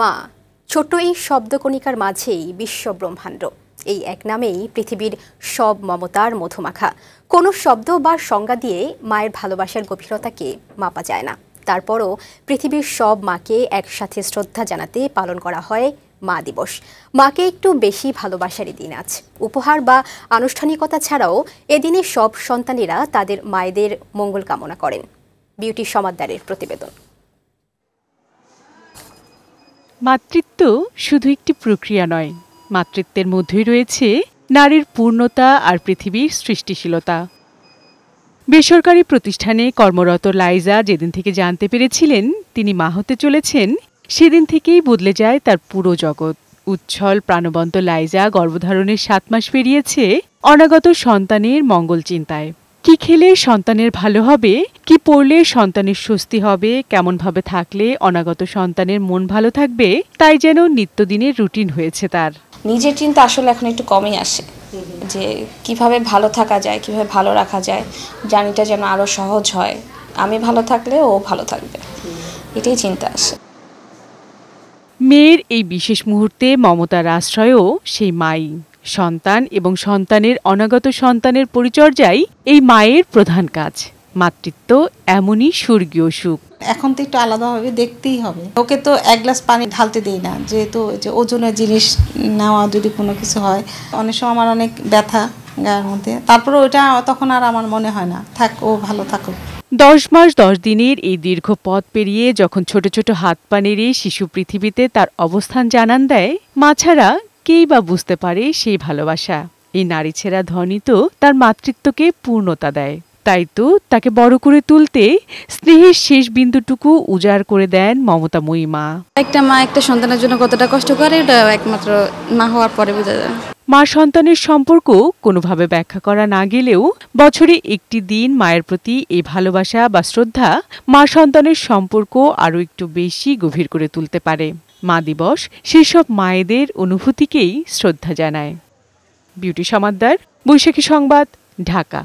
মা ছোট এই শব্দকণিকার মাঝেই বিশ্ব ব্রহ্মাণ্ড এই এক নামেই পৃথিবীর সব মমতার মধুমাখা কোনো শব্দ বা সংজ্ঞা দিয়ে মায়ের ভালোবাসার গভীরতাকে মাপা যায় না তারপরও পৃথিবীর সব মাকে একসাথে শ্রদ্ধা জানাতে পালন করা হয় মা দিবস মাকে একটু বেশি ভালোবাসারই দিন আজ উপহার বা আনুষ্ঠানিকতা ছাড়াও এদিনে সব সন্তানেরা তাদের মায়েদের মঙ্গল কামনা করেন বিউটি সমাদ্দারের প্রতিবেদন মাতৃত্ব শুধু একটি প্রক্রিয়া নয় মাতৃত্বের মধ্যেই রয়েছে নারীর পূর্ণতা আর পৃথিবীর সৃষ্টিশীলতা বেসরকারি প্রতিষ্ঠানে কর্মরত লাইজা যেদিন থেকে জানতে পেরেছিলেন তিনি মা হতে চলেছেন সেদিন থেকেই বদলে যায় তার পুরো জগৎ উচ্ছল প্রাণবন্ত লাইজা গর্ভধারণের সাত মাস পেরিয়েছে অনাগত সন্তানের মঙ্গল চিন্তায় কি খেলে সন্তানের ভালো হবে কি পড়লে সন্তানের স্বস্তি হবে কেমনভাবে থাকলে অনাগত সন্তানের মন ভালো থাকবে তাই যেন নিত্যদিনের রুটিন হয়েছে তার নিজের চিন্তা আসলে এখন একটু কমই আসে যে কিভাবে ভালো থাকা যায় কিভাবে ভালো রাখা যায় জানিটা যেন আরও সহজ হয় আমি ভালো থাকলে ও ভালো থাকবে এটাই চিন্তা আসে মেয়ের এই বিশেষ মুহূর্তে মমতার আশ্রয়ও সেই মাই সন্তান এবং সন্তানের অনাগত সন্তানের পরিচর্যাই এই মায়ের প্রধান কাজ মাতৃত্ব এমনই স্বর্গীয় সুখ এখন তো একটু আলাদাভাবে দেখতেই হবে ওকে তো এক গ্লাস পানি ঢালতে দেই না যেহেতু যে ওজনের জিনিস নেওয়া যদি কোনো কিছু হয় অনেক সময় আমার অনেক ব্যথা গায়ের মধ্যে তারপরে ওইটা তখন আর আমার মনে হয় না থাক ও ভালো থাকুক দশ মাস দশ দিনের এই দীর্ঘ পথ পেরিয়ে যখন ছোট ছোট হাত পা নেড়ে শিশু পৃথিবীতে তার অবস্থান জানান দেয় মা ছাড়া কেই বা বুঝতে পারে সেই ভালোবাসা এই নারী ছেঁড়া ধনী তো তার মাতৃত্বকে পূর্ণতা দেয় তাই তো তাকে বড় করে তুলতে স্নেহের শেষ বিন্দুটুকু উজাড় করে দেন মমতাময়ী মা একটা মা একটা সন্তানের জন্য কতটা কষ্ট করে এটা একমাত্র না হওয়ার পরে বোঝা যায় মা সন্তানের সম্পর্ক কোনোভাবে ব্যাখ্যা করা না গেলেও বছরে একটি দিন মায়ের প্রতি এই ভালোবাসা বা শ্রদ্ধা মা সন্তানের সম্পর্ক আরও একটু বেশি গভীর করে তুলতে পারে মা দিবস সেসব মায়েদের অনুভূতিকেই শ্রদ্ধা জানায় বিউটি সমাদ্দার বৈশাখী সংবাদ ঢাকা